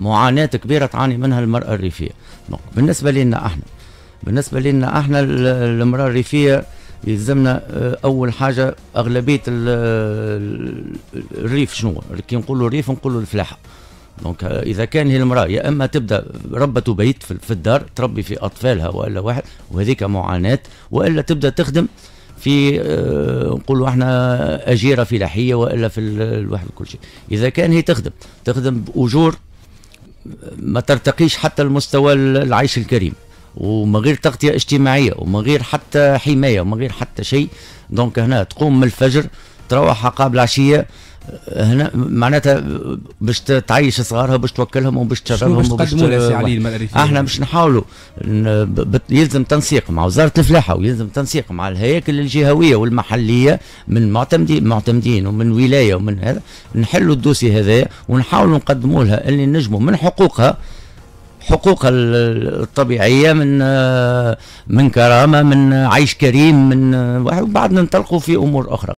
معاناة كبيرة تعاني منها المرأة الريفية بالنسبة لنا احنا بالنسبة لنا احنا المرأة الريفية يلزمنا آه، اول حاجة اغلبية الريف شنو كي نقولوا الريف نقولوا الفلاحة دونك آه، اذا كان هي المراه يا اما تبدا ربة بيت في الدار تربي في اطفالها والا واحد وهذيك معاناه والا تبدا تخدم في آه، نقولوا احنا اجيره فلاحيه والا في الواحد كل شيء اذا كان هي تخدم تخدم باجور ما ترتقيش حتى لمستوى العيش الكريم ومن غير تغطيه اجتماعيه ومن غير حتى حمايه ومن غير حتى شيء دونك هنا تقوم من الفجر تروح قبل العشيه هنا معناتها باش تعيش صغارها باش توكلهم وباش تشربهم وباش تقدموا احنا باش نحاولوا يلزم تنسيق مع وزاره الفلاحه ويلزم تنسيق مع الهياكل الجهويه والمحليه من معتمدين معتمدين ومن ولايه ومن هذا نحلوا الدوسي هذا ونحاولوا نقدموا لها اللي نجموا من حقوقها حقوقها الطبيعيه من آه، من كرامه من عيش كريم من آه، وبعد ننطلقوا في امور اخرى